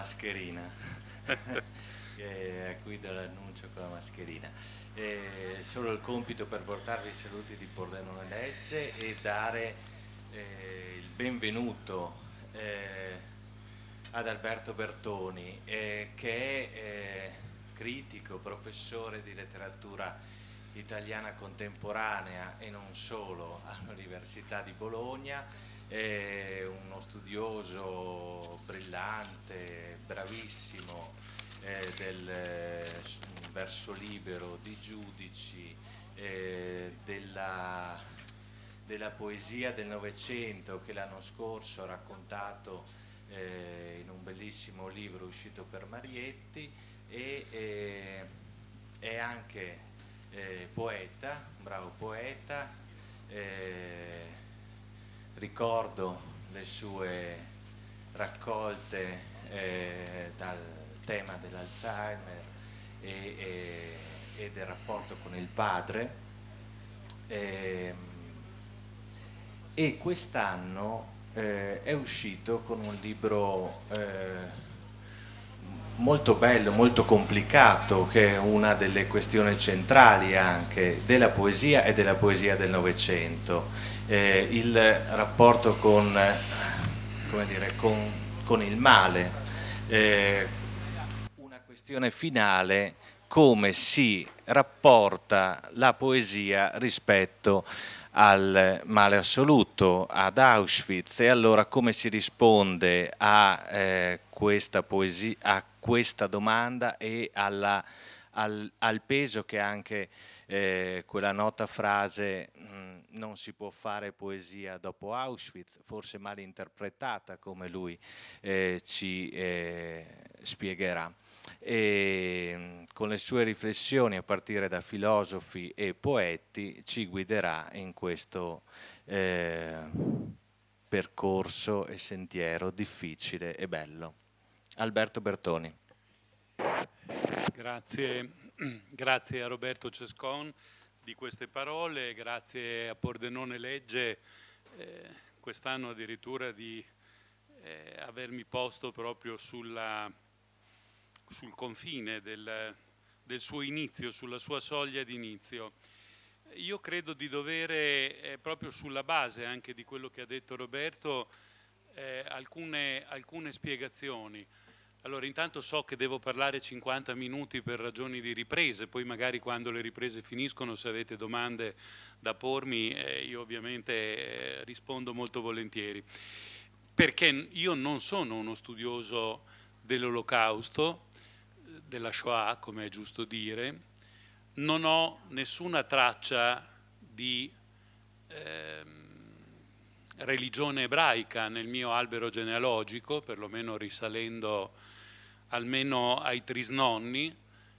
mascherina, qui dall'annuncio con la mascherina. E solo il compito per portarvi i saluti di Pordenone Lecce e dare eh, il benvenuto eh, ad Alberto Bertoni, eh, che è eh, critico, professore di letteratura italiana contemporanea e non solo all'Università di Bologna è uno studioso brillante, bravissimo eh, del verso libero, di giudici, eh, della, della, poesia del Novecento che l'anno scorso ha raccontato eh, in un bellissimo libro uscito per Marietti e eh, è anche eh, poeta, bravo poeta eh, ricordo le sue raccolte eh, dal tema dell'Alzheimer e, e, e, del rapporto con il padre e, ehm, e quest'anno eh, è uscito con un libro eh, molto bello, molto complicato, che è una delle questioni centrali anche della poesia e della poesia del Novecento. Eh, il rapporto con, dire, con, con il male, eh, una questione finale come si rapporta la poesia rispetto al male assoluto, ad Auschwitz e allora come si risponde a, eh, poesia, a questa domanda e alla, al, al, peso che anche eh, quella nota frase mm, non si può fare poesia dopo Auschwitz, forse mal interpretata come lui eh, ci eh, spiegherà. E, mm, con le sue riflessioni a partire da filosofi e poeti ci guiderà in questo eh, percorso e sentiero difficile e bello. Alberto Bertoni. Grazie, grazie a Roberto Cescon di queste parole, grazie a Pordenone Legge eh, quest'anno addirittura di eh, avermi posto proprio sulla, sul confine del, del, suo inizio, sulla sua soglia di inizio. Io credo di dovere, eh, proprio sulla base anche di quello che ha detto Roberto, eh, alcune, alcune spiegazioni. Allora, intanto so che devo parlare 50 minuti per ragioni di riprese, poi magari quando le riprese finiscono, se avete domande da pormi, eh, io ovviamente eh, rispondo molto volentieri. Perché io non sono uno studioso dell'Olocausto, della Shoah, come è giusto dire, non ho nessuna traccia di eh, religione ebraica nel mio albero genealogico, perlomeno risalendo a almeno ai trisnonni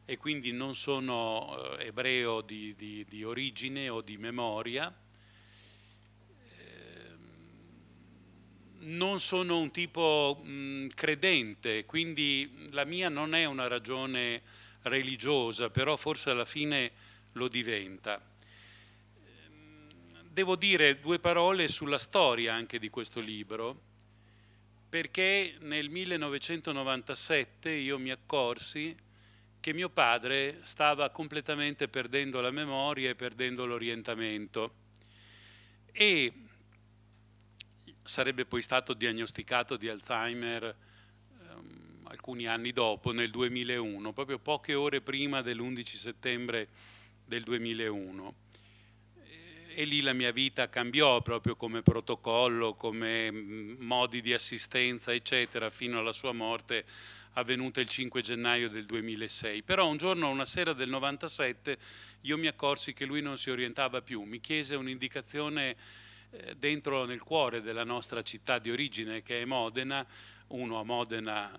e quindi non sono eh, ebreo di, di, di origine o di memoria. Ehm, non sono un tipo mh, credente, quindi la mia non è una ragione religiosa, però forse alla fine lo diventa. Ehm, devo dire due parole sulla storia anche di questo libro perché nel 1997 io mi accorsi che mio padre stava completamente perdendo la memoria e perdendo l'orientamento e sarebbe poi stato diagnosticato di Alzheimer um, alcuni anni dopo, nel 2001, proprio poche ore prima dell'11 settembre del 2001 e lì la mia vita cambiò proprio come protocollo, come mm, modi di assistenza, eccetera, fino alla sua morte avvenuta il 5 gennaio del 2006. Però un giorno, una sera del 97, io mi accorsi che lui non si orientava più, mi chiese un'indicazione eh, dentro nel cuore della nostra città di origine che è Modena, uno a Modena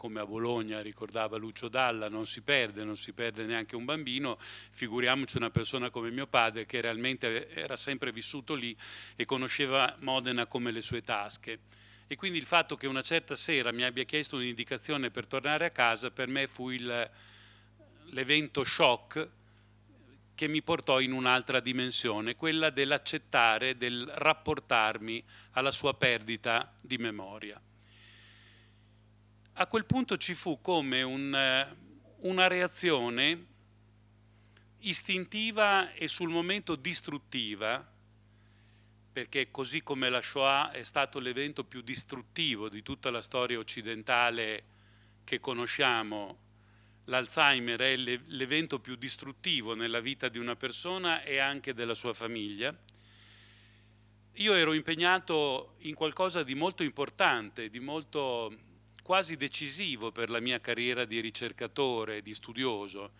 come a Bologna ricordava Lucio Dalla, non si perde, non si perde neanche un bambino, figuriamoci una persona come mio padre che realmente era sempre vissuto lì e conosceva Modena come le sue tasche. E quindi il fatto che una certa sera mi abbia chiesto un'indicazione per tornare a casa, per me fu l'evento shock che mi portò in un'altra dimensione, quella dell'accettare, del rapportarmi alla sua perdita di memoria a quel punto ci fu come un, eh, una reazione istintiva e sul momento distruttiva, perché così come la Shoah è stato l'evento più distruttivo di tutta la storia occidentale che conosciamo, l'Alzheimer è l'evento più distruttivo nella vita di una persona e anche della sua famiglia. Io ero impegnato in qualcosa di molto importante, di molto quasi decisivo per la mia carriera di ricercatore, di studioso.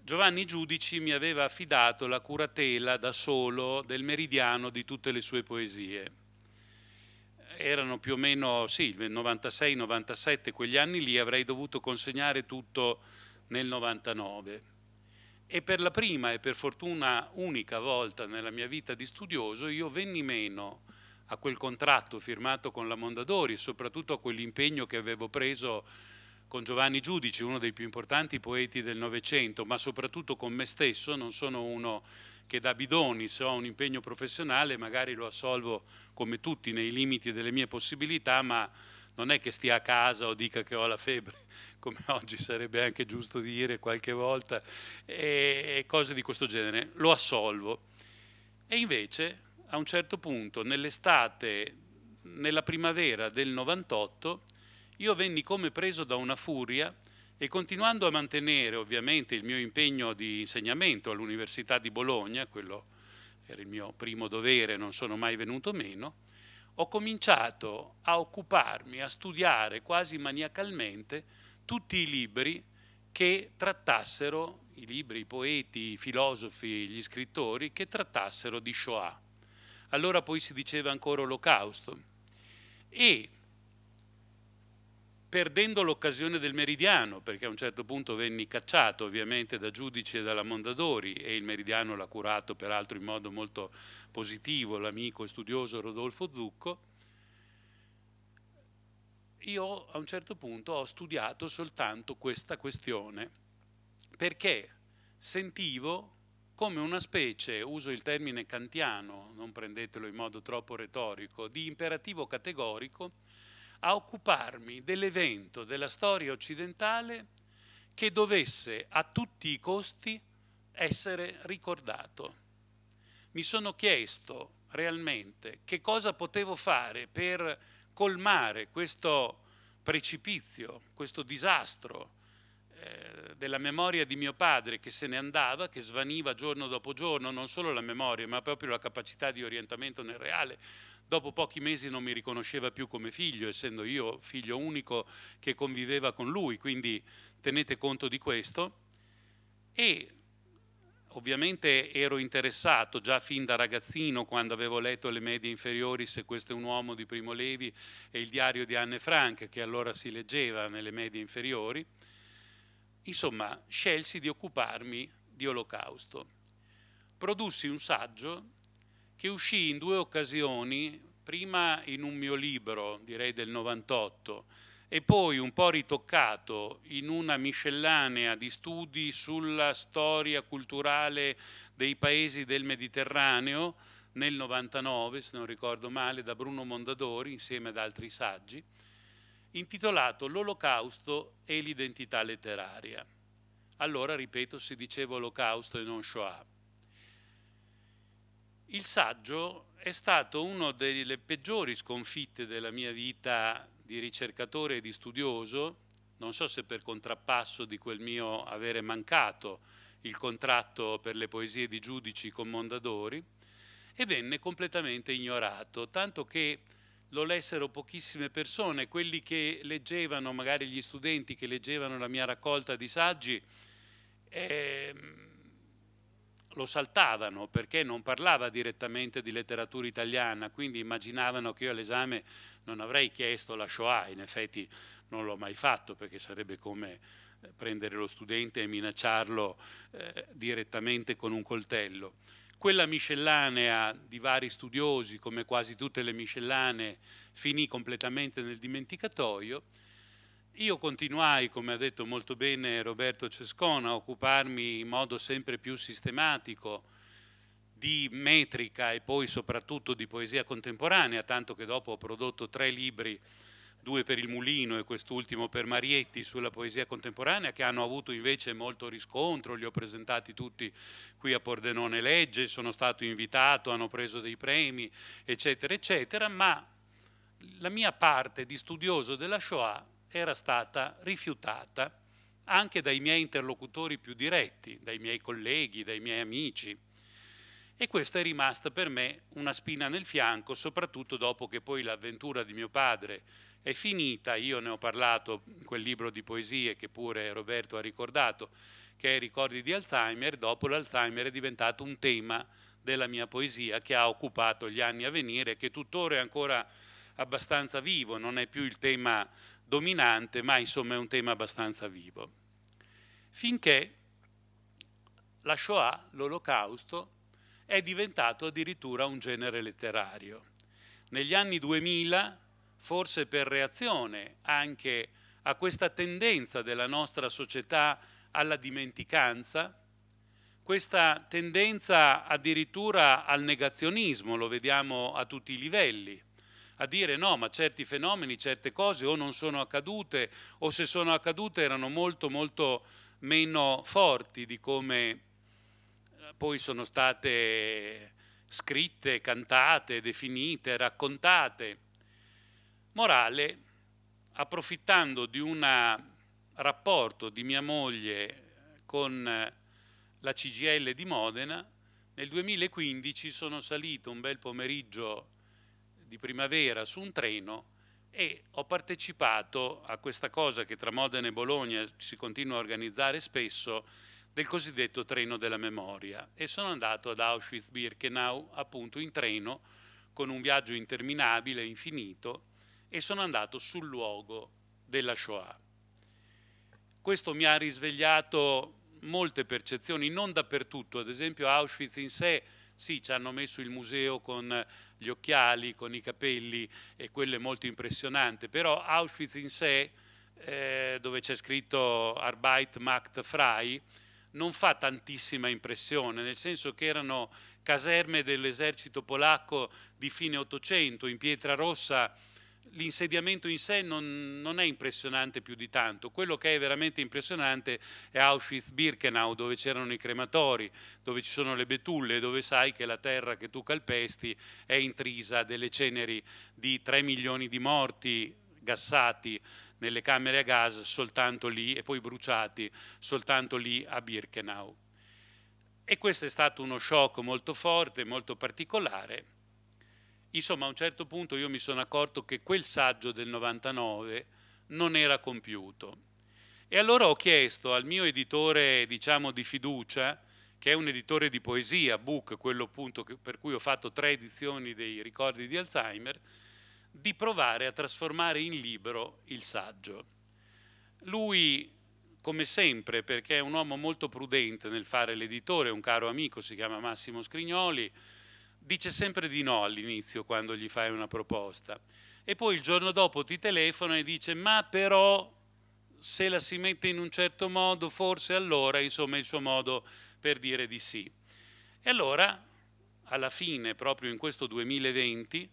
Giovanni Giudici mi aveva affidato la curatela da solo del meridiano di tutte le sue poesie. Erano più o meno, sì, nel 96-97, quegli anni lì avrei dovuto consegnare tutto nel 99. E per la prima e per fortuna unica volta nella mia vita di studioso io venni meno a quel contratto firmato con la Mondadori, soprattutto a quell'impegno che avevo preso con Giovanni Giudici, uno dei più importanti poeti del Novecento, ma soprattutto con me stesso, non sono uno che da bidoni, se ho un impegno professionale magari lo assolvo come tutti nei limiti delle mie possibilità, ma non è che stia a casa o dica che ho la febbre, come oggi sarebbe anche giusto dire qualche volta, e cose di questo genere, lo assolvo. E invece a un certo punto, nell'estate, nella primavera del 98, io venni come preso da una furia e continuando a mantenere ovviamente il mio impegno di insegnamento all'Università di Bologna, quello era il mio primo dovere, non sono mai venuto meno, ho cominciato a occuparmi, a studiare quasi maniacalmente tutti i libri che trattassero, i libri, i poeti, i filosofi, gli scrittori, che trattassero di Shoah allora poi si diceva ancora olocausto, e perdendo l'occasione del meridiano, perché a un certo punto venni cacciato ovviamente da Giudice e dalla Mondadori, e il meridiano l'ha curato peraltro in modo molto positivo l'amico e studioso Rodolfo Zucco, io a un certo punto ho studiato soltanto questa questione, perché sentivo come una specie, uso il termine kantiano, non prendetelo in modo troppo retorico, di imperativo categorico, a occuparmi dell'evento della storia occidentale che dovesse a tutti i costi essere ricordato. Mi sono chiesto realmente che cosa potevo fare per colmare questo precipizio, questo disastro, della memoria di mio padre che se ne andava, che svaniva giorno dopo giorno, non solo la memoria, ma proprio la capacità di orientamento nel reale. Dopo pochi mesi non mi riconosceva più come figlio, essendo io figlio unico che conviveva con lui, quindi tenete conto di questo. E ovviamente ero interessato già fin da ragazzino quando avevo letto le medie inferiori se questo è un uomo di Primo Levi e il diario di Anne Frank che allora si leggeva nelle medie inferiori Insomma, scelsi di occuparmi di Olocausto. Produssi un saggio che uscì in due occasioni, prima in un mio libro, direi del 98, e poi un po' ritoccato in una miscellanea di studi sulla storia culturale dei paesi del Mediterraneo nel 99, se non ricordo male, da Bruno Mondadori insieme ad altri saggi intitolato L'Olocausto e l'identità letteraria. Allora, ripeto, si diceva Olocausto e non Shoah. Il saggio è stato una delle peggiori sconfitte della mia vita di ricercatore e di studioso, non so se per contrappasso di quel mio avere mancato il contratto per le poesie di Giudici con Mondadori, e venne completamente ignorato, tanto che lo lessero pochissime persone, quelli che leggevano, magari gli studenti che leggevano la mia raccolta di saggi, eh, lo saltavano perché non parlava direttamente di letteratura italiana, quindi immaginavano che io all'esame non avrei chiesto la Shoah, in effetti non l'ho mai fatto perché sarebbe come eh, prendere lo studente e minacciarlo eh, direttamente con un coltello. Quella miscellanea di vari studiosi, come quasi tutte le miscellanee, finì completamente nel dimenticatoio. Io continuai, come ha detto molto bene Roberto Cescona, a occuparmi in modo sempre più sistematico di metrica e poi soprattutto di poesia contemporanea, tanto che dopo ho prodotto tre libri due per il Mulino e quest'ultimo per Marietti sulla poesia contemporanea che hanno avuto invece molto riscontro, li ho presentati tutti qui a Pordenone Legge, sono stato invitato, hanno preso dei premi, eccetera, eccetera, ma la mia parte di studioso della Shoah era stata rifiutata anche dai miei interlocutori più diretti, dai miei colleghi, dai miei amici. E questa è rimasta per me una spina nel fianco, soprattutto dopo che poi l'avventura di mio padre è finita, io ne ho parlato in quel libro di poesie che pure Roberto ha ricordato, che è Ricordi di Alzheimer, dopo l'Alzheimer è diventato un tema della mia poesia che ha occupato gli anni a venire, che tuttora è ancora abbastanza vivo, non è più il tema dominante, ma insomma è un tema abbastanza vivo. Finché la Shoah, l'Olocausto, è diventato addirittura un genere letterario. Negli anni 2000 forse per reazione anche a questa tendenza della nostra società alla dimenticanza, questa tendenza addirittura al negazionismo, lo vediamo a tutti i livelli, a dire no, ma certi fenomeni, certe cose o non sono accadute o se sono accadute erano molto molto meno forti di come eh, poi sono state scritte, cantate, definite, raccontate morale, approfittando di un rapporto di mia moglie con eh, la CGL di Modena, nel 2015 sono salito un bel pomeriggio di primavera su un treno e ho partecipato a questa cosa che tra Modena e Bologna si continua a organizzare spesso del cosiddetto treno della memoria e sono andato ad Auschwitz-Birkenau appunto in treno con un viaggio interminabile, infinito e sono andato sul luogo della Shoah. Questo mi ha risvegliato molte percezioni, non dappertutto, ad esempio Auschwitz in sé, sì, ci hanno messo il museo con gli occhiali, con i capelli e quello è molto impressionante, però Auschwitz in sé, eh, dove c'è scritto Arbeit macht frei, non fa tantissima impressione, nel senso che erano caserme dell'esercito polacco di fine Ottocento in pietra rossa l'insediamento in sé non, non, è impressionante più di tanto, quello che è veramente impressionante è Auschwitz-Birkenau dove c'erano i crematori, dove ci sono le betulle, dove sai che la terra che tu calpesti è intrisa delle ceneri di 3 milioni di morti gassati nelle camere a gas soltanto lì e poi bruciati soltanto lì a Birkenau. E questo è stato uno shock molto forte, molto particolare Insomma, a un certo punto io mi sono accorto che quel saggio del 99 non era compiuto. E allora ho chiesto al mio editore, diciamo, di fiducia, che è un editore di poesia, Book, quello appunto per cui ho fatto tre edizioni dei ricordi di Alzheimer, di provare a trasformare in libro il saggio. Lui, come sempre, perché è un uomo molto prudente nel fare l'editore, un caro amico, si chiama Massimo Scrignoli, dice sempre di no all'inizio quando gli fai una proposta e poi il giorno dopo ti telefona e dice ma però se la si mette in un certo modo forse allora insomma è il suo modo per dire di sì. E allora alla fine proprio in questo 2020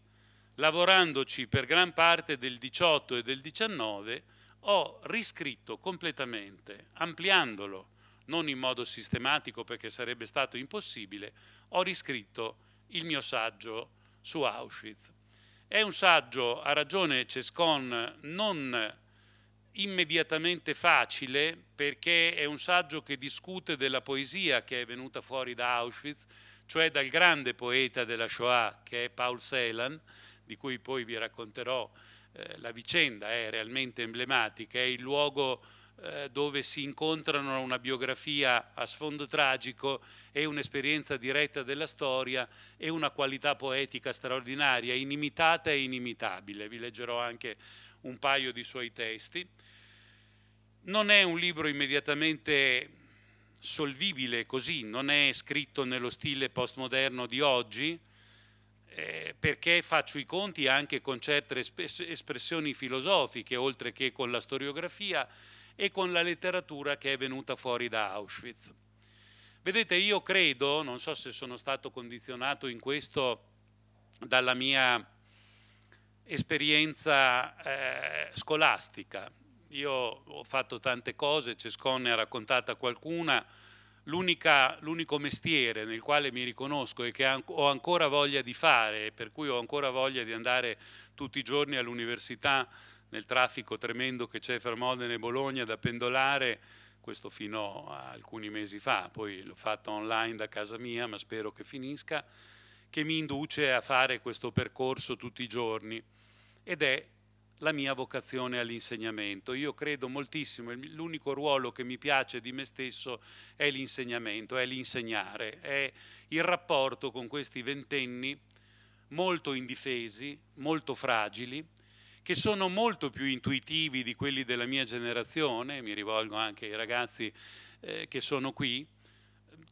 lavorandoci per gran parte del 18 e del 19 ho riscritto completamente, ampliandolo, non in modo sistematico perché sarebbe stato impossibile, ho riscritto il mio saggio su Auschwitz. È un saggio, ha ragione Cescon, non immediatamente facile perché è un saggio che discute della poesia che è venuta fuori da Auschwitz, cioè dal grande poeta della Shoah che è Paul Celan, di cui poi vi racconterò eh, la vicenda, è eh, realmente emblematica, è il luogo eh, dove si incontrano una biografia a sfondo tragico e un'esperienza diretta della storia e una qualità poetica straordinaria, inimitata e inimitabile. Vi leggerò anche un paio di suoi testi. Non è un libro immediatamente solvibile così, non è scritto nello stile postmoderno di oggi, eh, perché faccio i conti anche con certe espressioni filosofiche, oltre che con la storiografia, e con la letteratura che è venuta fuori da Auschwitz. Vedete, io credo, non so se sono stato condizionato in questo dalla mia esperienza eh, scolastica. Io ho fatto tante cose, Cescone ha raccontata qualcuna, l'unico mestiere nel quale mi riconosco e che ho ancora voglia di fare, per cui ho ancora voglia di andare tutti i giorni all'università nel traffico tremendo che c'è fra Modena e Bologna da pendolare, questo fino a alcuni mesi fa, poi l'ho fatto online da casa mia, ma spero che finisca, che mi induce a fare questo percorso tutti i giorni ed è la mia vocazione all'insegnamento. Io credo moltissimo, l'unico ruolo che mi piace di me stesso è l'insegnamento, è l'insegnare, è il rapporto con questi ventenni molto indifesi, molto fragili, che sono molto più intuitivi di quelli della mia generazione, mi rivolgo anche ai ragazzi eh, che sono qui,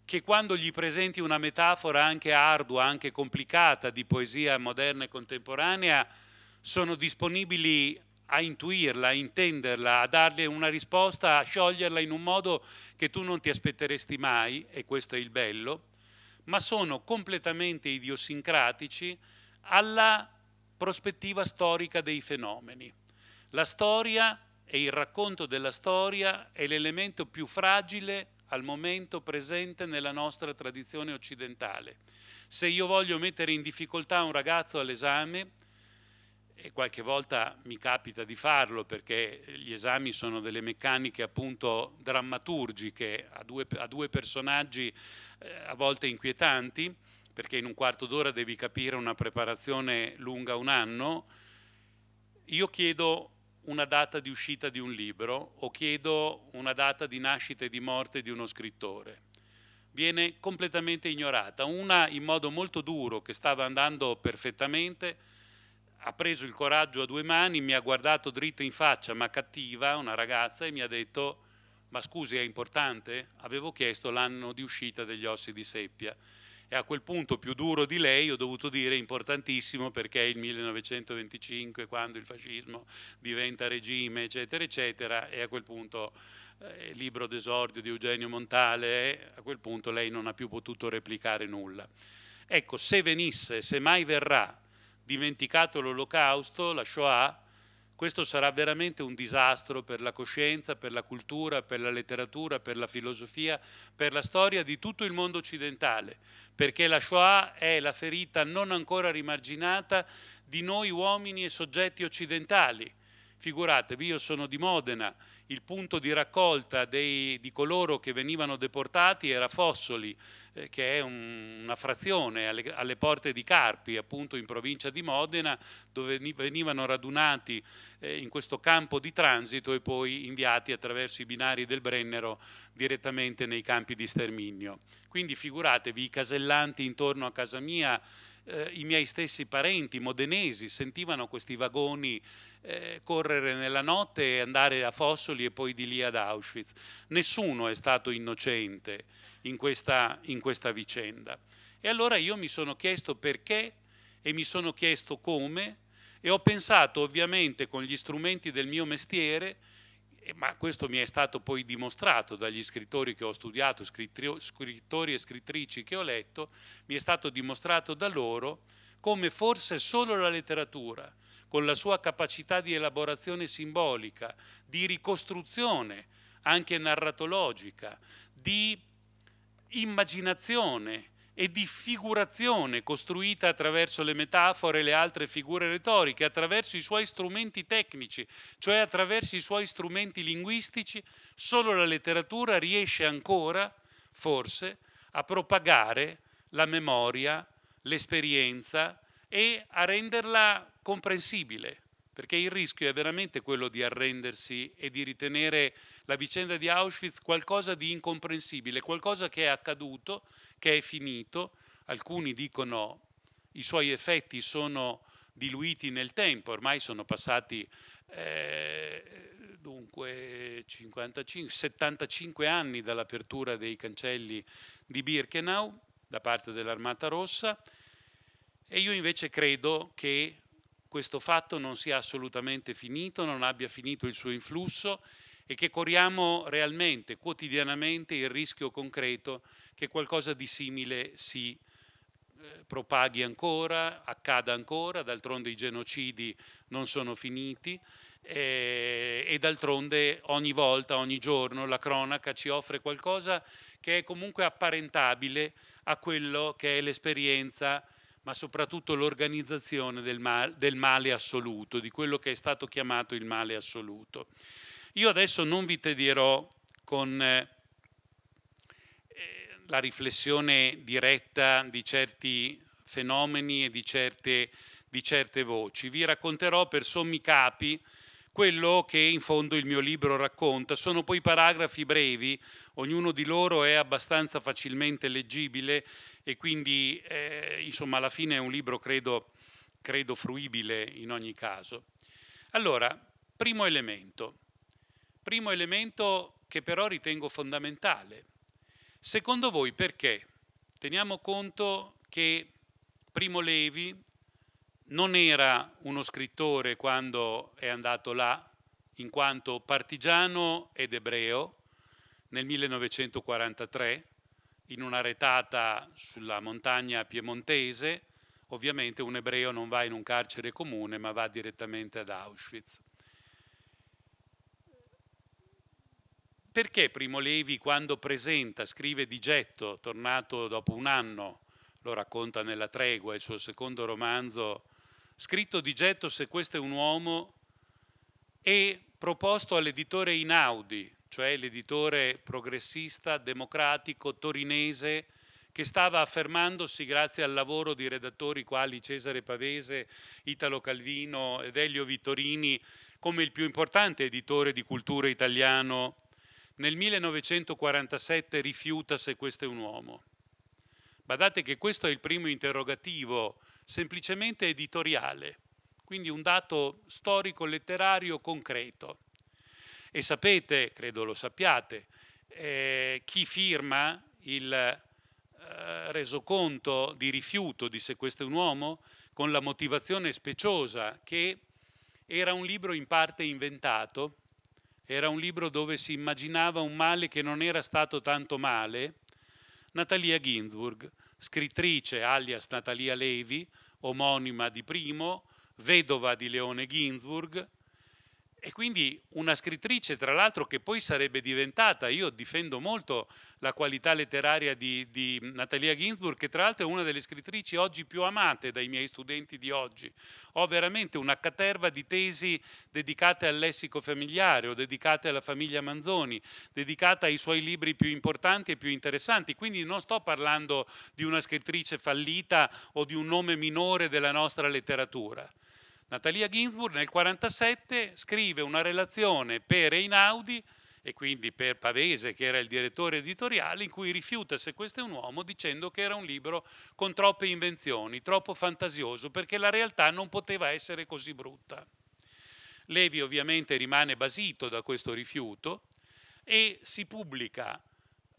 che quando gli presenti una metafora anche ardua, anche complicata di poesia moderna e contemporanea, sono disponibili a intuirla, a intenderla, a darle una risposta, a scioglierla in un modo che tu non ti aspetteresti mai, e questo è il bello, ma sono completamente idiosincratici alla prospettiva storica dei fenomeni. La storia e il racconto della storia è l'elemento più fragile al momento presente nella nostra tradizione occidentale. Se io voglio mettere in difficoltà un ragazzo all'esame, e qualche volta mi capita di farlo perché gli esami sono delle meccaniche appunto drammaturgiche a due, a due personaggi eh, a volte inquietanti, perché in un quarto d'ora devi capire una preparazione lunga un anno, io chiedo una data di uscita di un libro o chiedo una data di nascita e di morte di uno scrittore. Viene completamente ignorata. Una in modo molto duro che stava andando perfettamente ha preso il coraggio a due mani, mi ha guardato dritto in faccia, ma cattiva, una ragazza, e mi ha detto, ma scusi, è importante? Avevo chiesto l'anno di uscita degli ossi di seppia e a quel punto più duro di lei ho dovuto dire importantissimo perché è il 1925 quando il fascismo diventa regime eccetera eccetera e a quel punto eh, libro d'esordio di Eugenio Montale a quel punto lei non ha più potuto replicare nulla. Ecco, se venisse, se mai verrà dimenticato l'olocausto, la Shoah, questo sarà veramente un disastro per la coscienza, per la cultura, per la letteratura, per la filosofia, per la storia di tutto il mondo occidentale, perché la Shoah è la ferita non ancora rimarginata di noi uomini e soggetti occidentali Figuratevi, io sono di Modena, il punto di raccolta dei, di coloro che venivano deportati era Fossoli, eh, che è un, una frazione alle, alle, porte di Carpi, appunto in provincia di Modena, dove venivano radunati eh, in questo campo di transito e poi inviati attraverso i binari del Brennero direttamente nei campi di sterminio. Quindi figuratevi i casellanti intorno a casa mia eh, i miei stessi parenti modenesi sentivano questi vagoni eh, correre nella notte e andare a Fossoli e poi di lì ad Auschwitz. Nessuno è stato innocente in questa, in questa vicenda. E allora io mi sono chiesto perché e mi sono chiesto come e ho pensato ovviamente con gli strumenti del mio mestiere ma questo mi è stato poi dimostrato dagli scrittori che ho studiato, scrittori e scrittrici che ho letto, mi è stato dimostrato da loro come forse solo la letteratura, con la sua capacità di elaborazione simbolica, di ricostruzione anche narratologica, di immaginazione, e di figurazione costruita attraverso le metafore e le altre figure retoriche, attraverso i suoi strumenti tecnici, cioè attraverso i suoi strumenti linguistici, solo la letteratura riesce ancora, forse, a propagare la memoria, l'esperienza e a renderla comprensibile, perché il rischio è veramente quello di arrendersi e di ritenere la vicenda di Auschwitz qualcosa di incomprensibile, qualcosa che è accaduto, che è finito. Alcuni dicono i suoi effetti sono diluiti nel tempo, ormai sono passati eh, dunque 55, 75 anni dall'apertura dei cancelli di Birkenau da parte dell'Armata Rossa e io invece credo che questo fatto non sia assolutamente finito, non abbia finito il suo influsso e che corriamo realmente, quotidianamente, il rischio concreto che qualcosa di simile si eh, propaghi ancora, accada ancora, d'altronde i genocidi non sono finiti eh, e d'altronde ogni volta, ogni giorno la cronaca ci offre qualcosa che è comunque apparentabile a quello che è l'esperienza ma soprattutto l'organizzazione del, mal, del, male assoluto, di quello che è stato chiamato il male assoluto. Io adesso non vi tedierò con eh, eh, la riflessione diretta di certi fenomeni e di certe, di certe voci, vi racconterò per sommi capi quello che in fondo il mio libro racconta. Sono poi paragrafi brevi, ognuno di loro è abbastanza facilmente leggibile e quindi eh, insomma alla fine è un libro credo, credo fruibile in ogni caso. Allora, primo elemento, primo elemento che però ritengo fondamentale. Secondo voi perché? Teniamo conto che Primo Levi non era uno scrittore quando è andato là, in quanto partigiano ed ebreo nel 1943 in una retata sulla montagna piemontese, ovviamente un ebreo non va in un carcere comune ma va direttamente ad Auschwitz. Perché Primo Levi quando presenta, scrive di getto, tornato dopo un anno, lo racconta nella tregua, il suo secondo romanzo, scritto di getto se questo è un uomo e proposto all'editore Inaudi, cioè l'editore progressista, democratico, torinese, che stava affermandosi grazie al lavoro di redattori quali Cesare Pavese, Italo Calvino ed Elio Vittorini come il più importante editore di cultura italiano. Nel 1947 rifiuta se questo è un uomo. Badate che questo è il primo interrogativo semplicemente editoriale, quindi un dato storico, letterario, concreto. E sapete, credo lo sappiate, eh, chi firma il eh, resoconto di rifiuto di Se questo è un uomo con la motivazione speciosa che era un libro in parte inventato, era un libro dove si immaginava un male che non era stato tanto male, Natalia Ginsburg, scrittrice alias Natalia Levi, omonima di Primo, vedova di Leone Ginsburg, e quindi una scrittrice, tra l'altro, che poi sarebbe diventata, io difendo molto la qualità letteraria di, di Natalia Ginsburg, che tra l'altro è una delle scrittrici oggi più amate dai miei studenti di oggi. Ho veramente una caterva di tesi dedicate al lessico familiare o dedicate alla famiglia Manzoni, dedicata ai suoi libri più importanti e più interessanti. Quindi non sto parlando di una scrittrice fallita o di un nome minore della nostra letteratura. Natalia Ginsburg nel 1947 scrive una relazione per Einaudi e quindi per Pavese, che era il direttore editoriale, in cui rifiuta Se questo è un uomo dicendo che era un libro con troppe invenzioni, troppo fantasioso, perché la realtà non poteva essere così brutta. Levi ovviamente rimane basito da questo rifiuto e si pubblica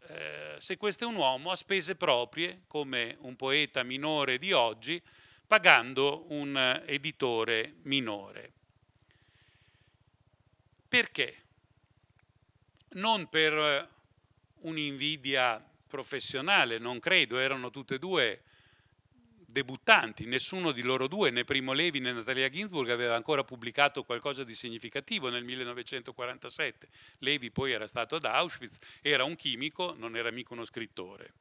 eh, Se questo è un uomo a spese proprie, come un poeta minore di oggi, pagando un editore minore. Perché? Non per un'invidia professionale, non credo, erano tutte e due debuttanti, nessuno di loro due, né Primo Levi né Natalia Ginsburg aveva ancora pubblicato qualcosa di significativo nel 1947. Levi poi era stato ad Auschwitz, era un chimico, non era mica uno scrittore.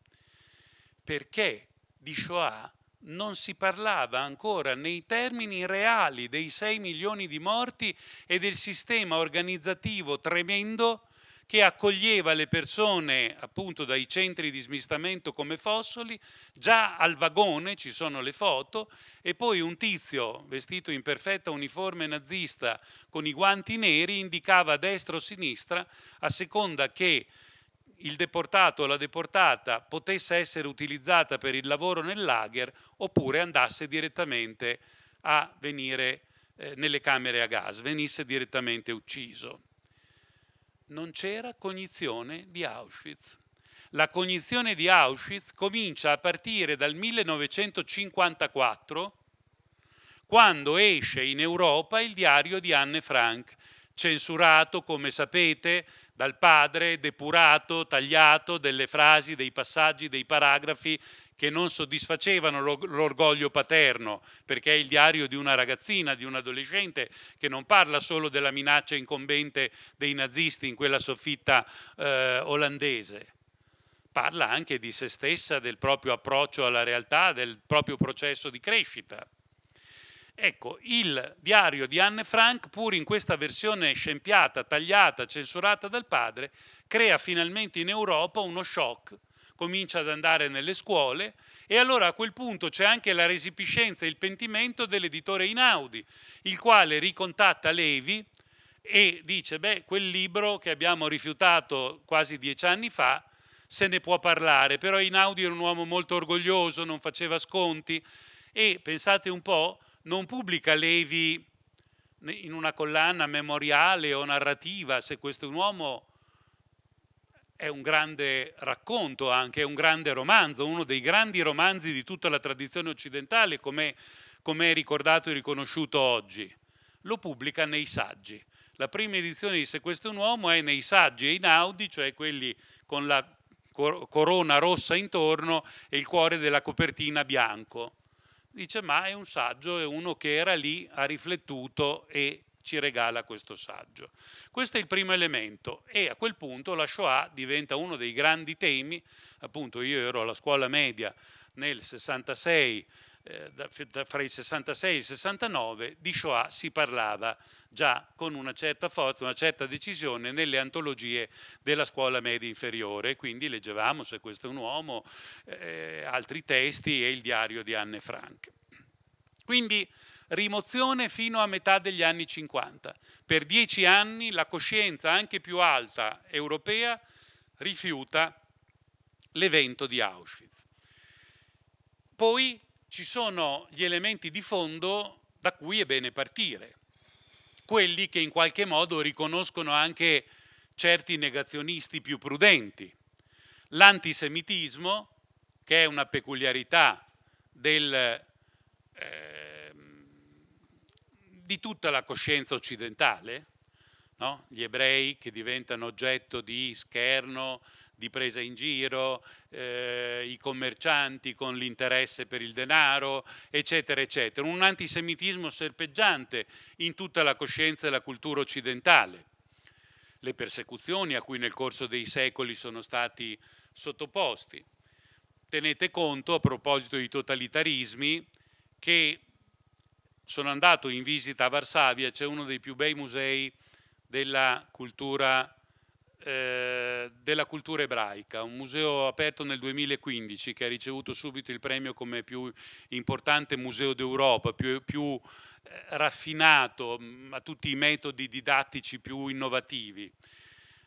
Perché di Shoah non si parlava ancora nei termini reali dei 6 milioni di morti e del sistema organizzativo tremendo che accoglieva le persone appunto dai centri di smistamento come fossoli, già al vagone ci sono le foto e poi un tizio vestito in perfetta uniforme nazista con i guanti neri indicava a destra o a sinistra a seconda che il deportato o la deportata potesse essere utilizzata per il lavoro nel lager oppure andasse direttamente a venire eh, nelle camere a gas, venisse direttamente ucciso. Non c'era cognizione di Auschwitz. La cognizione di Auschwitz comincia a partire dal 1954, quando esce in Europa il diario di Anne Frank, censurato, come sapete, dal padre, depurato, tagliato delle frasi, dei passaggi, dei paragrafi che non soddisfacevano l'orgoglio paterno, perché è il diario di una ragazzina, di un adolescente, che non parla solo della minaccia incombente dei nazisti in quella soffitta eh, olandese, parla anche di se stessa, del proprio approccio alla realtà, del proprio processo di crescita. Ecco, il diario di Anne Frank, pur in questa versione scempiata, tagliata, censurata dal padre, crea finalmente in Europa uno shock, comincia ad andare nelle scuole e allora a quel punto c'è anche la resipiscenza e il pentimento dell'editore Inaudi, il quale ricontatta Levi e dice, beh, quel libro che abbiamo rifiutato quasi dieci anni fa, se ne può parlare, però Inaudi era un uomo molto orgoglioso, non faceva sconti e pensate un po', non pubblica Levi in una collana memoriale o narrativa se questo è un uomo è un grande racconto anche, è un grande romanzo, uno dei grandi romanzi di tutta la tradizione occidentale, come, è ricordato e riconosciuto oggi. Lo pubblica nei saggi. La prima edizione di Se questo è un uomo è nei saggi e in audi, cioè quelli con la corona rossa intorno e il cuore della copertina bianco dice ma è un saggio, è uno che era lì, ha riflettuto e ci regala questo saggio. Questo è il primo elemento e a quel punto la Shoah diventa uno dei grandi temi, appunto io ero alla scuola media nel 66 eh, fra il 66 e il 69 di Shoah si parlava già con una certa forza, una certa decisione nelle antologie della scuola media inferiore, quindi leggevamo Se questo è un uomo, eh, altri testi e il diario di Anne Frank. Quindi rimozione fino a metà degli anni 50. Per dieci anni la coscienza anche più alta europea rifiuta l'evento di Auschwitz. Poi ci sono gli elementi di fondo da cui è bene partire, quelli che in qualche modo riconoscono anche certi negazionisti più prudenti. L'antisemitismo, che è una peculiarità del, eh, di tutta la coscienza occidentale, no? gli ebrei che diventano oggetto di scherno, di presa in giro, eh, i commercianti con l'interesse per il denaro, eccetera, eccetera. Un antisemitismo serpeggiante in tutta la coscienza e la cultura occidentale. Le persecuzioni a cui nel corso dei secoli sono stati sottoposti. Tenete conto, a proposito di totalitarismi, che sono andato in visita a Varsavia, c'è uno dei più bei musei della cultura occidentale eh, della cultura ebraica, un museo aperto nel 2015 che ha ricevuto subito il premio come più importante museo d'Europa, più, più eh, raffinato, mm, a tutti i metodi didattici più innovativi.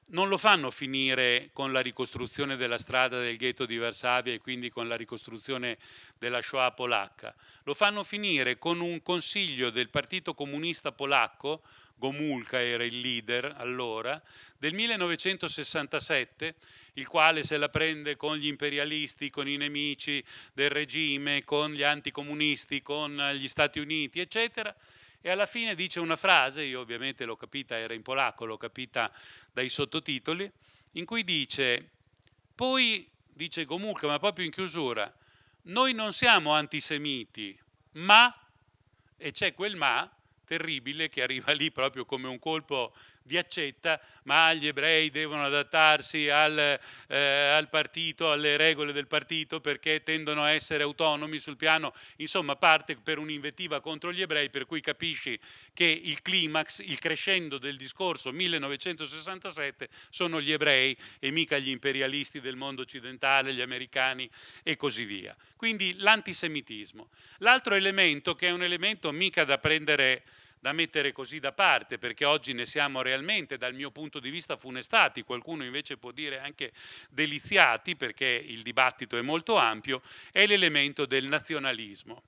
Non lo fanno finire con la ricostruzione della strada del ghetto di Varsavia e quindi con la ricostruzione della Shoah polacca, lo fanno finire con un consiglio del Partito Comunista Polacco Gomulka era il leader allora, del 1967, il quale se la prende con gli imperialisti, con i nemici del regime, con gli anticomunisti, con gli Stati Uniti, eccetera, e alla fine dice una frase, io ovviamente l'ho capita, era in polacco, l'ho capita dai sottotitoli, in cui dice, poi dice Gomulka, ma proprio in chiusura, noi non siamo antisemiti, ma, e c'è quel ma, terribile che arriva lì proprio come un colpo vi accetta, ma gli ebrei devono adattarsi al, eh, al, partito, alle regole del partito perché tendono a essere autonomi sul piano, insomma parte per un'invettiva contro gli ebrei, per cui capisci che il climax, il crescendo del discorso 1967 sono gli ebrei e mica gli imperialisti del mondo occidentale, gli americani e così via. Quindi l'antisemitismo. L'altro elemento che è un elemento mica da prendere da mettere così da parte, perché oggi ne siamo realmente, dal mio punto di vista, funestati, qualcuno invece può dire anche deliziati, perché il dibattito è molto ampio, è l'elemento del nazionalismo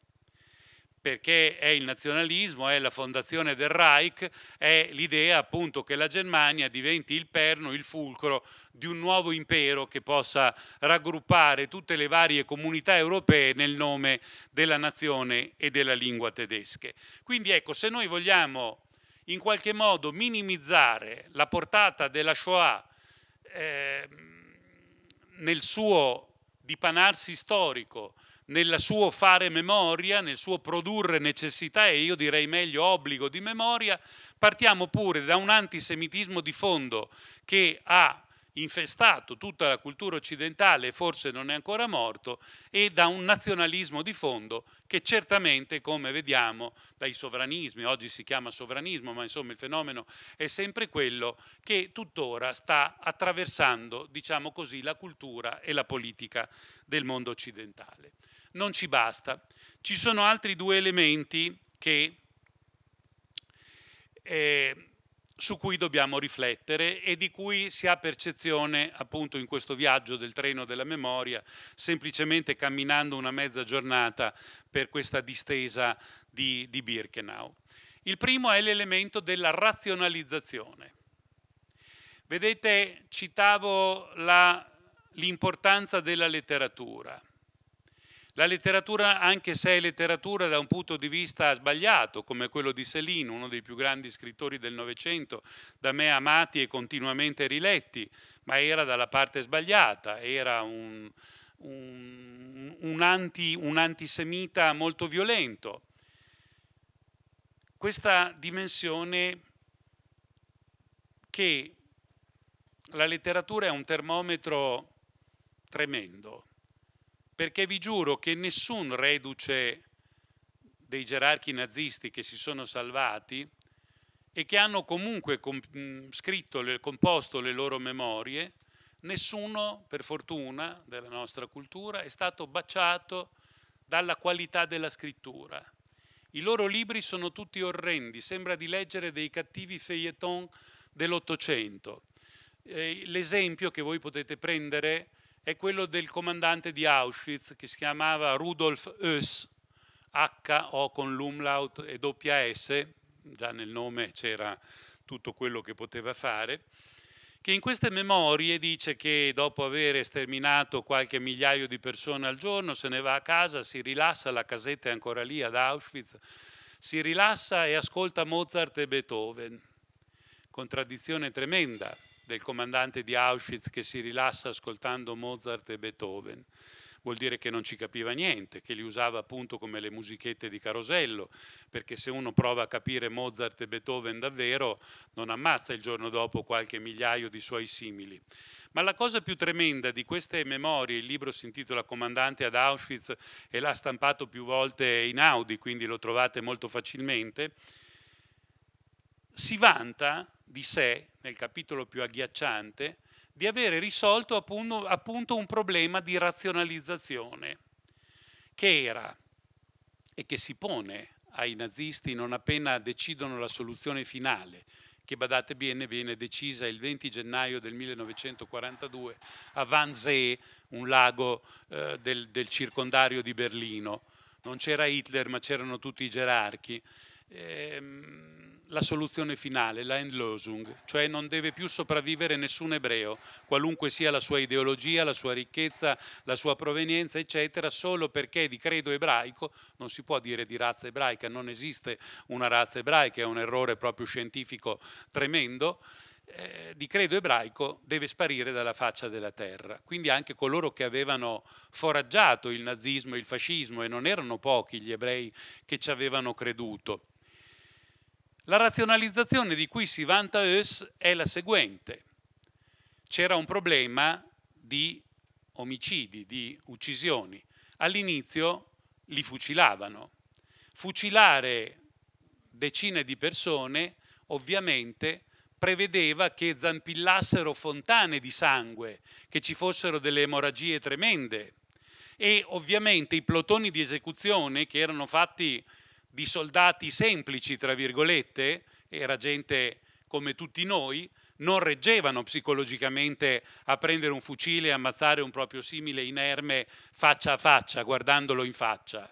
perché è il nazionalismo, è la fondazione del Reich, è l'idea appunto che la Germania diventi il perno, il fulcro di un nuovo impero che possa raggruppare tutte le varie comunità europee nel nome della nazione e della lingua tedesche. Quindi ecco, se noi vogliamo in qualche modo minimizzare la portata della Shoah eh, nel suo dipanarsi storico, nel suo fare memoria, nel suo produrre necessità e io direi meglio obbligo di memoria, partiamo pure da un antisemitismo di fondo che ha infestato tutta la cultura occidentale, forse non è ancora morto, e da un nazionalismo di fondo che certamente, come vediamo dai sovranismi, oggi si chiama sovranismo, ma insomma il fenomeno è sempre quello che tuttora sta attraversando, diciamo così, la cultura e la politica del mondo occidentale. Non ci basta. Ci sono altri due elementi che eh, su cui dobbiamo riflettere e di cui si ha percezione appunto in questo viaggio del treno della memoria, semplicemente camminando una mezza giornata per questa distesa di, di Birkenau. Il primo è l'elemento della razionalizzazione. Vedete, citavo l'importanza della letteratura. La letteratura, anche se è letteratura da un punto di vista sbagliato, come quello di Selino, uno dei più grandi scrittori del Novecento, da me amati e continuamente riletti, ma era dalla parte sbagliata, era un, un, un, anti, un antisemita molto violento. Questa dimensione che la letteratura è un termometro tremendo perché vi giuro che nessun reduce dei gerarchi nazisti che si sono salvati e che hanno comunque scritto, composto le loro memorie, nessuno, per fortuna, della nostra cultura è stato baciato dalla qualità della scrittura. I loro libri sono tutti orrendi, sembra di leggere dei cattivi feuilleton dell'Ottocento. Eh, l'esempio che voi potete prendere è quello del comandante di Auschwitz che si chiamava Rudolf Oes, H-O con l'umlaut e doppia S, già nel nome c'era tutto quello che poteva fare, che in queste memorie dice che dopo aver sterminato qualche migliaio di persone al giorno se ne va a casa, si rilassa, la casetta è ancora lì ad Auschwitz, si rilassa e ascolta Mozart e Beethoven. Contraddizione tremenda, del comandante di Auschwitz che si rilassa ascoltando Mozart e Beethoven. Vuol dire che non ci capiva niente, che li usava appunto come le musichette di Carosello, perché se uno prova a capire Mozart e Beethoven davvero, non ammazza il giorno dopo qualche migliaio di suoi simili. Ma la cosa più tremenda di queste memorie, il libro si intitola Comandante ad Auschwitz e l'ha stampato più volte in Audi, quindi lo trovate molto facilmente, si vanta di sé, nel capitolo più agghiacciante, di avere risolto appunto, appunto un problema di razionalizzazione che era e che si pone ai nazisti non appena decidono la soluzione finale, che badate bene viene decisa il 20 gennaio del 1942 a Wannsee, un lago eh, del, del, circondario di Berlino. Non c'era Hitler ma c'erano tutti i gerarchi. Ehm, la soluzione finale, la Endlosung, cioè non deve più sopravvivere nessun ebreo, qualunque sia la sua ideologia, la sua ricchezza, la sua provenienza, eccetera, solo perché di credo ebraico non si può dire di razza ebraica, non esiste una razza ebraica, è un errore proprio scientifico tremendo. Eh, di credo ebraico deve sparire dalla faccia della terra. Quindi anche coloro che avevano foraggiato il nazismo e il fascismo, e non erano pochi gli ebrei che ci avevano creduto, la razionalizzazione di cui si vanta Heuss è la seguente. C'era un problema di omicidi, di uccisioni. All'inizio li fucilavano. Fucilare decine di persone ovviamente prevedeva che zampillassero fontane di sangue, che ci fossero delle emorragie tremende e ovviamente i plotoni di esecuzione che erano fatti di soldati semplici, tra virgolette, era gente come tutti noi, non reggevano psicologicamente a prendere un fucile e ammazzare un proprio simile inerme faccia a faccia, guardandolo in faccia.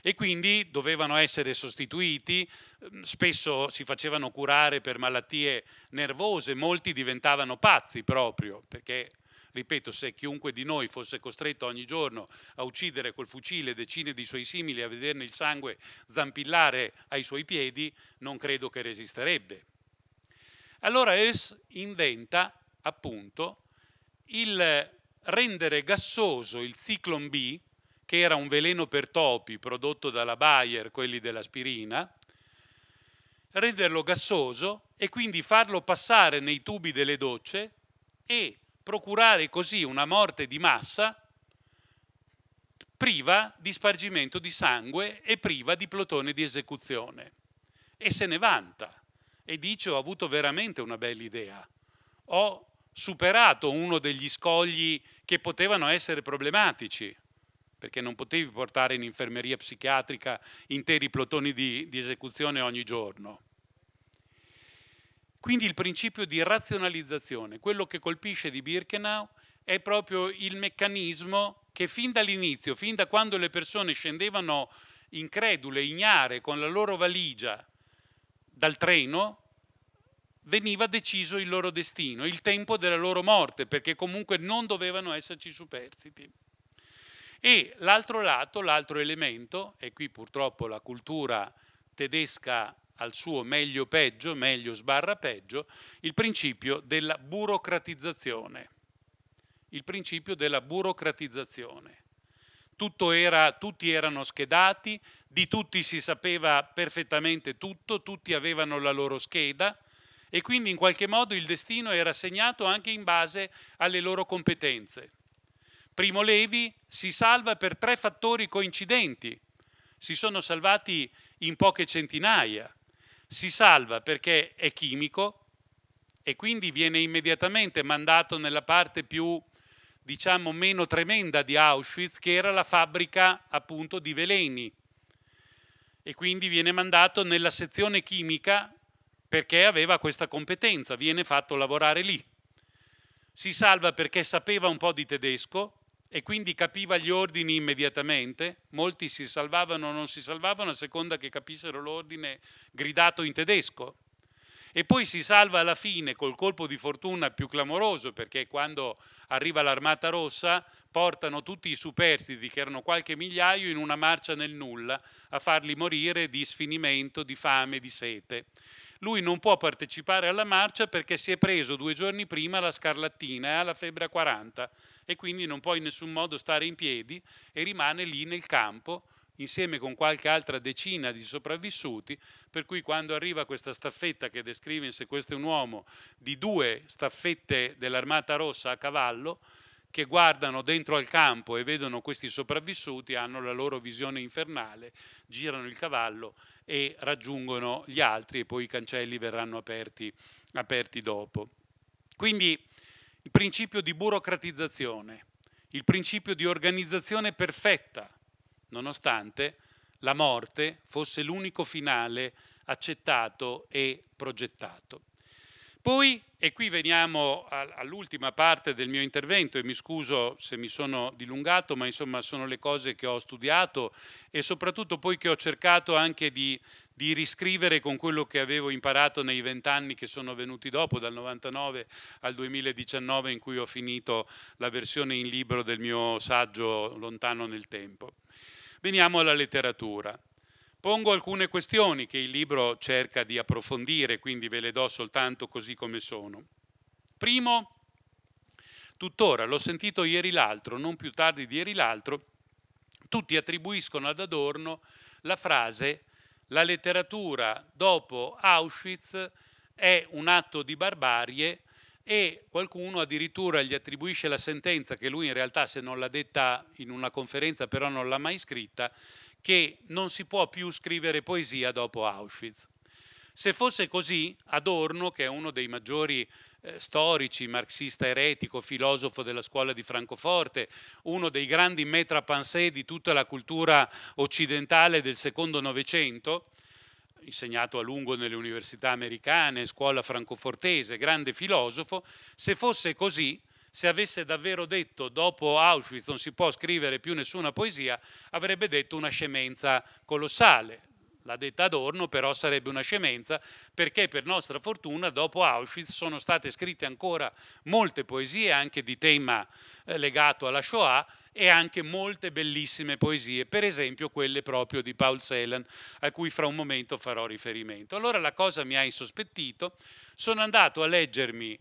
E quindi dovevano essere sostituiti, mm, spesso si facevano curare per malattie nervose, molti diventavano pazzi proprio, perché Ripeto, se chiunque di noi fosse costretto ogni giorno a uccidere col fucile decine di suoi simili, a vederne il sangue zampillare ai suoi piedi, non credo che resisterebbe. Allora Hess inventa appunto il rendere gassoso il ciclon B, che era un veleno per topi prodotto dalla Bayer, quelli dell'aspirina, renderlo gassoso e quindi farlo passare nei tubi delle docce e procurare così una morte di massa priva di spargimento di sangue e priva di plotone di esecuzione. E se ne vanta e dice ho avuto veramente una bella idea, ho superato uno degli scogli che potevano essere problematici, perché non potevi portare in infermeria psichiatrica interi plotoni di, di esecuzione ogni giorno. Quindi il principio di razionalizzazione, quello che colpisce di Birkenau è proprio il meccanismo che fin dall'inizio, fin da quando le persone scendevano incredule, ignare, con la loro valigia dal treno, veniva deciso il loro destino, il tempo della loro morte, perché comunque non dovevano esserci superstiti. E l'altro lato, l'altro elemento, e qui purtroppo la cultura tedesca al suo meglio peggio, meglio sbarra peggio, il principio della burocratizzazione. Il principio della burocratizzazione. Era, tutti erano schedati, di tutti si sapeva perfettamente tutto, tutti avevano la loro scheda e quindi in qualche modo il destino era segnato anche in base alle loro competenze. Primo Levi si salva per tre fattori coincidenti, si sono salvati in poche centinaia, si salva perché è chimico e quindi viene immediatamente mandato nella parte più, diciamo, meno tremenda di Auschwitz, che era la fabbrica appunto di veleni. E quindi viene mandato nella sezione chimica perché aveva questa competenza, viene fatto lavorare lì. Si salva perché sapeva un po' di tedesco, e quindi capiva gli ordini immediatamente, molti si salvavano o non si salvavano a seconda che capissero l'ordine gridato in tedesco. E poi si salva alla fine col colpo di fortuna più clamoroso, perché quando arriva l'Armata Rossa portano tutti i superstiti, che erano qualche migliaio, in una marcia nel nulla, a farli morire di sfinimento, di fame, di sete lui non può partecipare alla marcia perché si è preso due giorni prima la scarlattina e eh, ha la febbre a 40 e quindi non può in nessun modo stare in piedi e rimane lì nel campo insieme con qualche altra decina di sopravvissuti, per cui quando arriva questa staffetta che descrive in Se questo è un uomo, di due staffette dell'Armata Rossa a cavallo, che guardano dentro al campo e vedono questi sopravvissuti, hanno la loro visione infernale, girano il cavallo e raggiungono gli altri e poi i cancelli verranno aperti, aperti dopo. Quindi il principio di burocratizzazione, il principio di organizzazione perfetta, nonostante la morte fosse l'unico finale accettato e progettato. Poi, e qui veniamo all'ultima parte del mio intervento, e mi scuso se mi sono dilungato, ma insomma sono le cose che ho studiato e soprattutto poi che ho cercato anche di di riscrivere con quello che avevo imparato nei vent'anni che sono venuti dopo, dal 99 al 2019 in cui ho finito la versione in libro del mio saggio Lontano nel tempo. Veniamo alla letteratura. Pongo alcune questioni che il libro cerca di approfondire, quindi ve le do soltanto così come sono. Primo, tuttora, l'ho sentito ieri l'altro, non più tardi di ieri l'altro, tutti attribuiscono ad Adorno la frase la letteratura dopo Auschwitz è un atto di barbarie e qualcuno addirittura gli attribuisce la sentenza che lui in realtà se non l'ha detta in una conferenza però non l'ha mai scritta che non si può più scrivere poesia dopo Auschwitz. Se fosse così, Adorno, che è uno dei maggiori eh, storici, marxista eretico, filosofo della scuola di Francoforte, uno dei grandi maître-pensées di tutta la cultura occidentale del secondo Novecento, insegnato a lungo nelle università americane, scuola francofortese, grande filosofo, se fosse così, se avesse davvero detto dopo Auschwitz non si può scrivere più nessuna poesia, avrebbe detto una scemenza colossale. L'ha detta Adorno, però sarebbe una scemenza, perché per nostra fortuna dopo Auschwitz sono state scritte ancora molte poesie, anche di tema eh, legato alla Shoah, e anche molte bellissime poesie, per esempio quelle proprio di Paul Celan, a cui fra un momento farò riferimento. Allora la cosa mi ha insospettito, sono andato a leggermi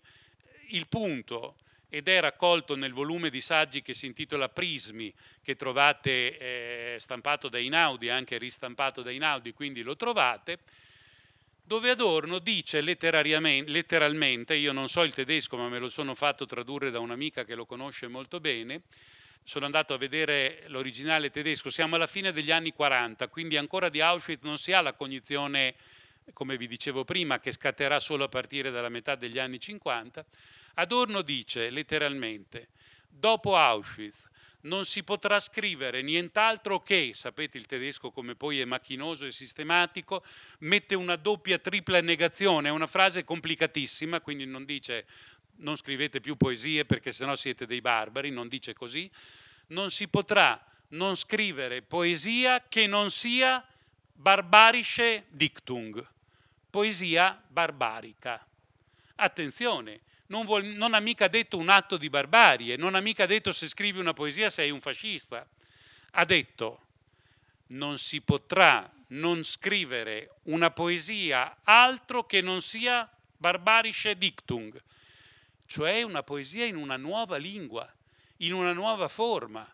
il punto ed è raccolto nel volume di saggi che si intitola Prismi, che trovate eh, stampato da Inaudi, anche ristampato da Inaudi, quindi lo trovate, dove Adorno dice letteralmente, io non so il tedesco ma me lo sono fatto tradurre da un'amica che lo conosce molto bene, sono andato a vedere l'originale tedesco, siamo alla fine degli anni 40, quindi ancora di Auschwitz non si ha la cognizione, come vi dicevo prima, che scatterà solo a partire dalla metà degli anni 50, Adorno dice letteralmente, dopo Auschwitz non si potrà scrivere nient'altro che, sapete il tedesco come poi è macchinoso e sistematico, mette una doppia, tripla negazione, è una frase complicatissima, quindi non dice non scrivete più poesie perché sennò siete dei barbari, non dice così, non si potrà non scrivere poesia che non sia barbarische dictung, poesia barbarica. Attenzione, non, vuol, non ha mica detto un atto di barbarie, non ha mica detto se scrivi una poesia sei un fascista. Ha detto non si potrà non scrivere una poesia altro che non sia barbarische dictung, cioè una poesia in una nuova lingua, in una nuova forma,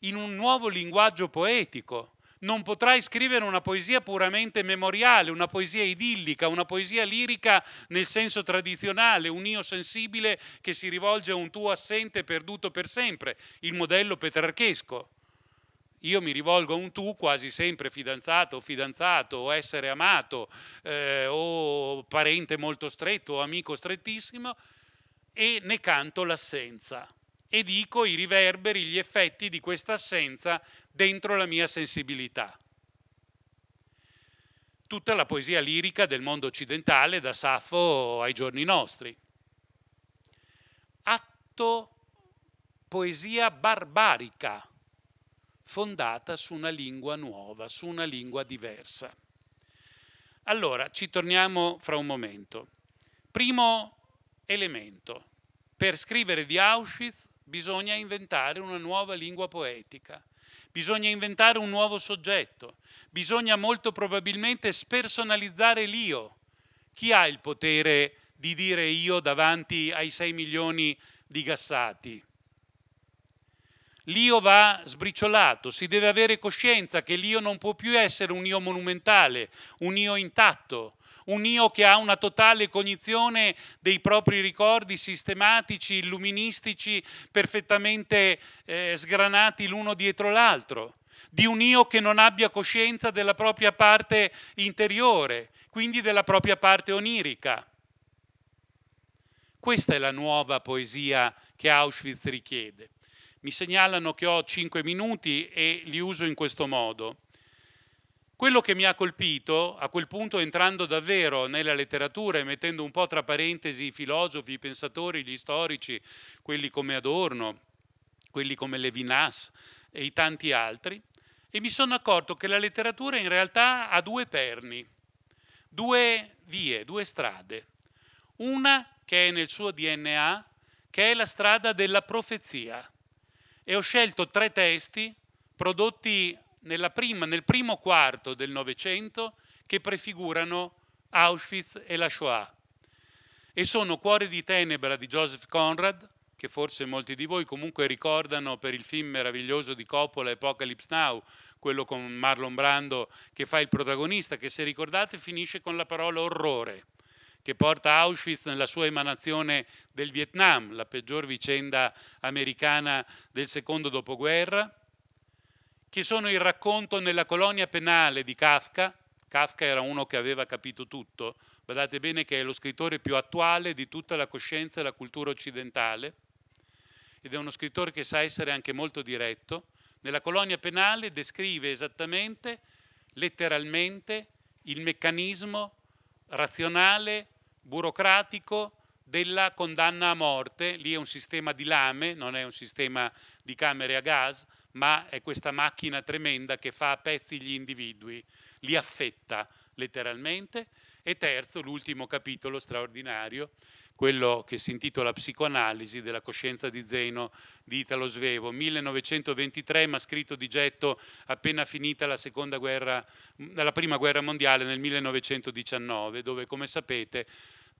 in un nuovo linguaggio poetico non potrai scrivere una poesia puramente memoriale, una poesia idillica, una poesia lirica nel senso tradizionale, un io sensibile che si rivolge a un tuo assente perduto per sempre, il modello petrarchesco. Io mi rivolgo a un tu quasi sempre fidanzato o fidanzato o essere amato eh, o parente molto stretto o amico strettissimo e ne canto l'assenza e dico i riverberi, gli effetti di questa assenza dentro la mia sensibilità. Tutta la poesia lirica del mondo occidentale, da Saffo ai giorni nostri. Atto poesia barbarica, fondata su una lingua nuova, su una lingua diversa. Allora, ci torniamo fra un momento. Primo elemento, per scrivere di Auschwitz bisogna inventare una nuova lingua poetica, bisogna inventare un nuovo soggetto, bisogna molto probabilmente spersonalizzare l'io. Chi ha il potere di dire io davanti ai 6 milioni di gassati? l'io va sbriciolato, si deve avere coscienza che l'io non può più essere un io monumentale, un io intatto, un io che ha una totale cognizione dei propri ricordi sistematici, illuministici, perfettamente eh, sgranati l'uno dietro l'altro, di un io che non abbia coscienza della propria parte interiore, quindi della propria parte onirica. Questa è la nuova poesia che Auschwitz richiede mi segnalano che ho 5 minuti e li uso in questo modo. Quello che mi ha colpito, a quel punto entrando davvero nella letteratura e mettendo un po' tra parentesi i filosofi, i pensatori, gli storici, quelli come Adorno, quelli come Levinas e i tanti altri, e mi sono accorto che la letteratura in realtà ha due perni, due vie, due strade. Una che è nel suo DNA, che è la strada della profezia e ho scelto tre testi prodotti prima, nel primo quarto del Novecento che prefigurano Auschwitz e la Shoah. E sono Cuore di tenebra di Joseph Conrad, che forse molti di voi comunque ricordano per il film meraviglioso di Coppola Apocalypse Now, quello con Marlon Brando che fa il protagonista, che se ricordate finisce con la parola orrore che porta Auschwitz nella sua emanazione del Vietnam, la peggior vicenda americana del secondo dopoguerra, che sono il racconto nella colonia penale di Kafka. Kafka era uno che aveva capito tutto, guardate bene che è lo scrittore più attuale di tutta la coscienza e la cultura occidentale ed è uno scrittore che sa essere anche molto diretto. Nella colonia penale descrive esattamente, letteralmente, il meccanismo razionale burocratico della condanna a morte, lì è un sistema di lame, non è un sistema di camere a gas, ma è questa macchina tremenda che fa a pezzi gli individui, li affetta letteralmente. E terzo, l'ultimo capitolo straordinario, quello che si intitola Psicoanalisi della coscienza di Zeno di Italo Svevo, 1923, ma scritto di getto appena finita la, seconda guerra, la prima guerra mondiale nel 1919, dove come sapete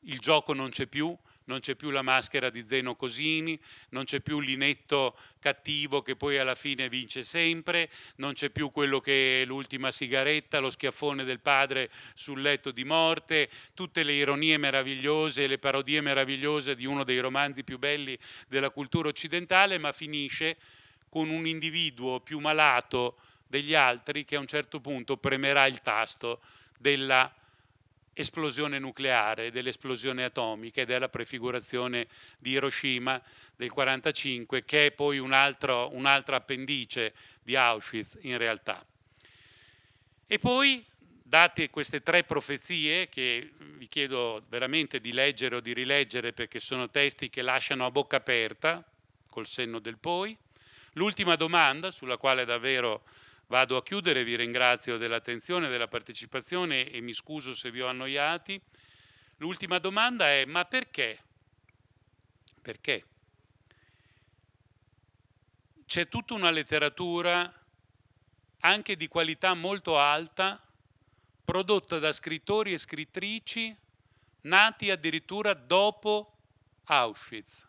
il gioco non c'è più, non c'è più la maschera di Zeno Cosini, non c'è più l'inetto cattivo che poi alla fine vince sempre, non c'è più quello che è l'ultima sigaretta, lo schiaffone del padre sul letto di morte, tutte le ironie meravigliose e le parodie meravigliose di uno dei romanzi più belli della cultura occidentale, ma finisce con un individuo più malato degli altri che a un certo punto premerà il tasto della esplosione nucleare, dell'esplosione atomica ed è la prefigurazione di Hiroshima del 1945, che è poi un'altra appendice di Auschwitz in realtà. E poi, date queste tre profezie, che vi chiedo veramente di leggere o di rileggere perché sono testi che lasciano a bocca aperta, col senno del poi, l'ultima domanda sulla quale davvero Vado a chiudere, vi ringrazio dell'attenzione, della partecipazione e mi scuso se vi ho annoiati. L'ultima domanda è ma perché? Perché? C'è tutta una letteratura anche di qualità molto alta prodotta da scrittori e scrittrici nati addirittura dopo Auschwitz.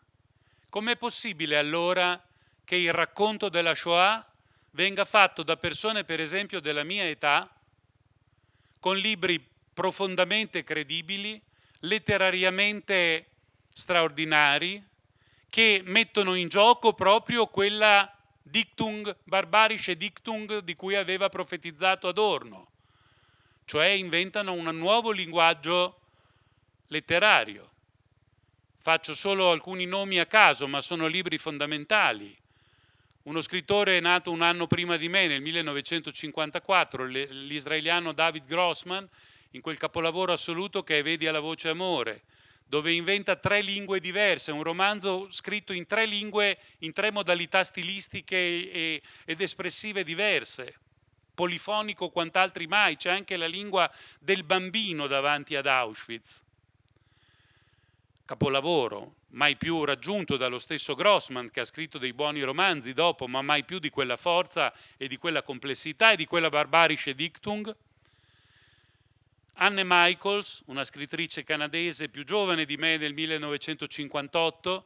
Com'è possibile allora che il racconto della Shoah venga fatto da persone, per esempio, della mia età, con libri profondamente credibili, letterariamente straordinari, che mettono in gioco proprio quella dictung, barbarische dictung di cui aveva profetizzato Adorno, cioè inventano un nuovo linguaggio letterario. Faccio solo alcuni nomi a caso, ma sono libri fondamentali. Uno scrittore nato un anno prima di me, nel 1954, l'israeliano David Grossman, in quel capolavoro assoluto che è Vedi alla voce amore, dove inventa tre lingue diverse, un romanzo scritto in tre lingue, in tre modalità stilistiche ed espressive diverse, polifonico quant'altri mai, c'è anche la lingua del bambino davanti ad Auschwitz capolavoro, mai più raggiunto dallo stesso Grossman che ha scritto dei buoni romanzi dopo, ma mai più di quella forza e di quella complessità e di quella barbarische dictung. Anne Michaels, una scrittrice canadese più giovane di me nel 1958,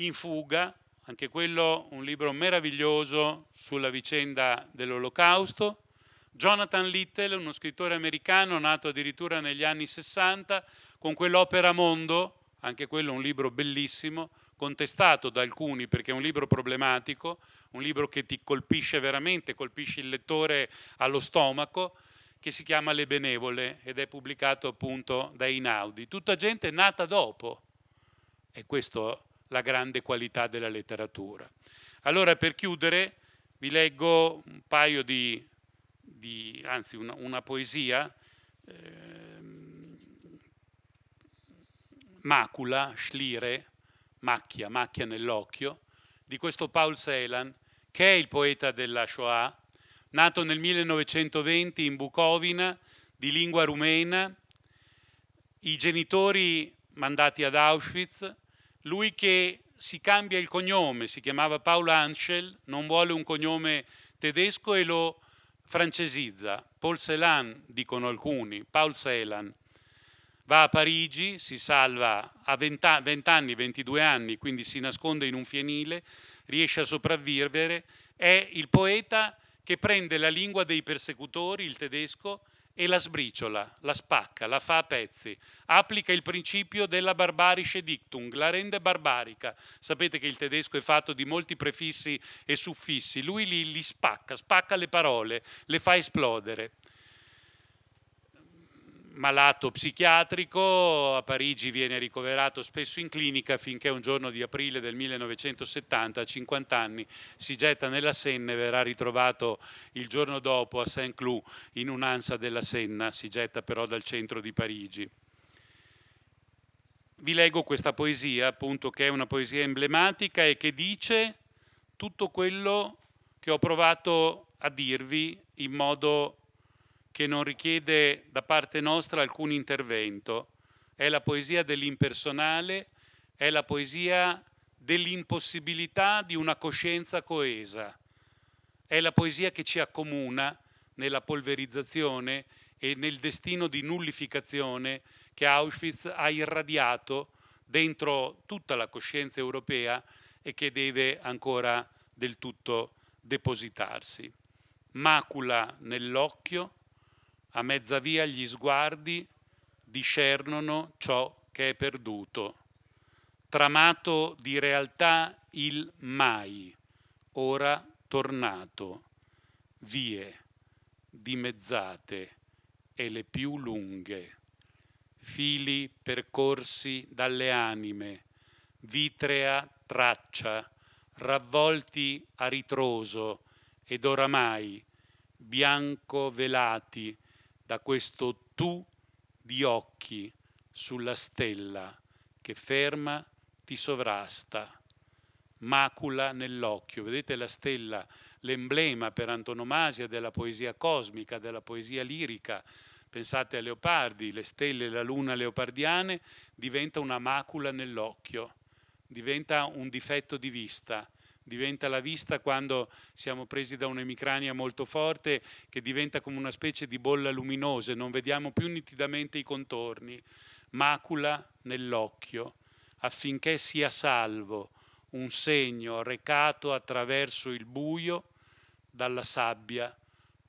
In fuga, anche quello un libro meraviglioso sulla vicenda dell'Olocausto. Jonathan Little, uno scrittore americano nato addirittura negli anni 60, con quell'opera mondo anche quello è un libro bellissimo, contestato da alcuni perché è un libro problematico, un libro che ti colpisce veramente, colpisce il lettore allo stomaco, che si chiama Le Benevole ed è pubblicato appunto da Inaudi. Tutta gente nata dopo e questa è la grande qualità della letteratura. Allora per chiudere vi leggo un paio di, di anzi una, una poesia. Eh, macula, schlire, macchia, macchia nell'occhio, di questo Paul Celan, che è il poeta della Shoah, nato nel 1920 in Bucovina, di lingua rumena, i genitori mandati ad Auschwitz, lui che si cambia il cognome, si chiamava Paul Anschel, non vuole un cognome tedesco e lo francesizza. Paul Celan, dicono alcuni, Paul Celan va a Parigi, si salva a 20 anni, 22 anni, quindi si nasconde in un fienile, riesce a sopravvivere, è il poeta che prende la lingua dei persecutori, il tedesco, e la sbriciola, la spacca, la fa a pezzi, applica il principio della barbarische dictung, la rende barbarica. Sapete che il tedesco è fatto di molti prefissi e suffissi, lui li, li spacca, spacca le parole, le fa esplodere malato psichiatrico, a Parigi viene ricoverato spesso in clinica finché un giorno di aprile del 1970, a 50 anni, si getta nella Senna e verrà ritrovato il giorno dopo a Saint-Cloud in un'ansa della Senna, si getta però dal centro di Parigi. Vi leggo questa poesia, appunto, che è una poesia emblematica e che dice tutto quello che ho provato a dirvi in modo che non richiede da parte nostra alcun intervento. È la poesia dell'impersonale, è la poesia dell'impossibilità di una coscienza coesa. È la poesia che ci accomuna nella polverizzazione e nel destino di nullificazione che Auschwitz ha irradiato dentro tutta la coscienza europea e che deve ancora del tutto depositarsi. Macula nell'occhio, a mezza via gli sguardi discernono ciò che è perduto. Tramato di realtà il mai, ora tornato. Vie dimezzate e le più lunghe. Fili percorsi dalle anime, vitrea traccia, ravvolti a ritroso ed oramai bianco velati da questo tu di occhi sulla stella che ferma ti sovrasta, macula nell'occhio. Vedete la stella, l'emblema per antonomasia della poesia cosmica, della poesia lirica. Pensate a Leopardi, le stelle e la luna leopardiane diventa una macula nell'occhio, diventa un difetto di vista diventa la vista quando siamo presi da un'emicrania molto forte che diventa come una specie di bolla luminosa, non vediamo più nitidamente i contorni, macula nell'occhio, affinché sia salvo un segno recato attraverso il buio dalla sabbia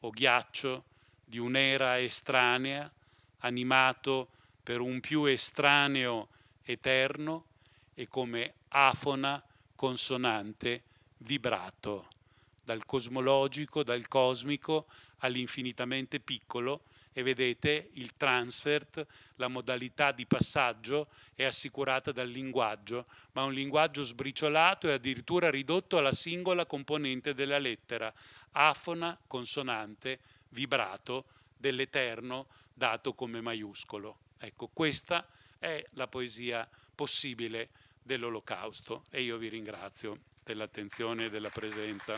o ghiaccio di un'era estranea, animato per un più estraneo eterno e come afona consonante vibrato, dal cosmologico, dal cosmico all'infinitamente piccolo e vedete il transfert, la modalità di passaggio è assicurata dal linguaggio, ma un linguaggio sbriciolato e addirittura ridotto alla singola componente della lettera, afona, consonante, vibrato dell'eterno dato come maiuscolo. Ecco, questa è la poesia possibile dell'Olocausto e io vi ringrazio l'attenzione e della presenza.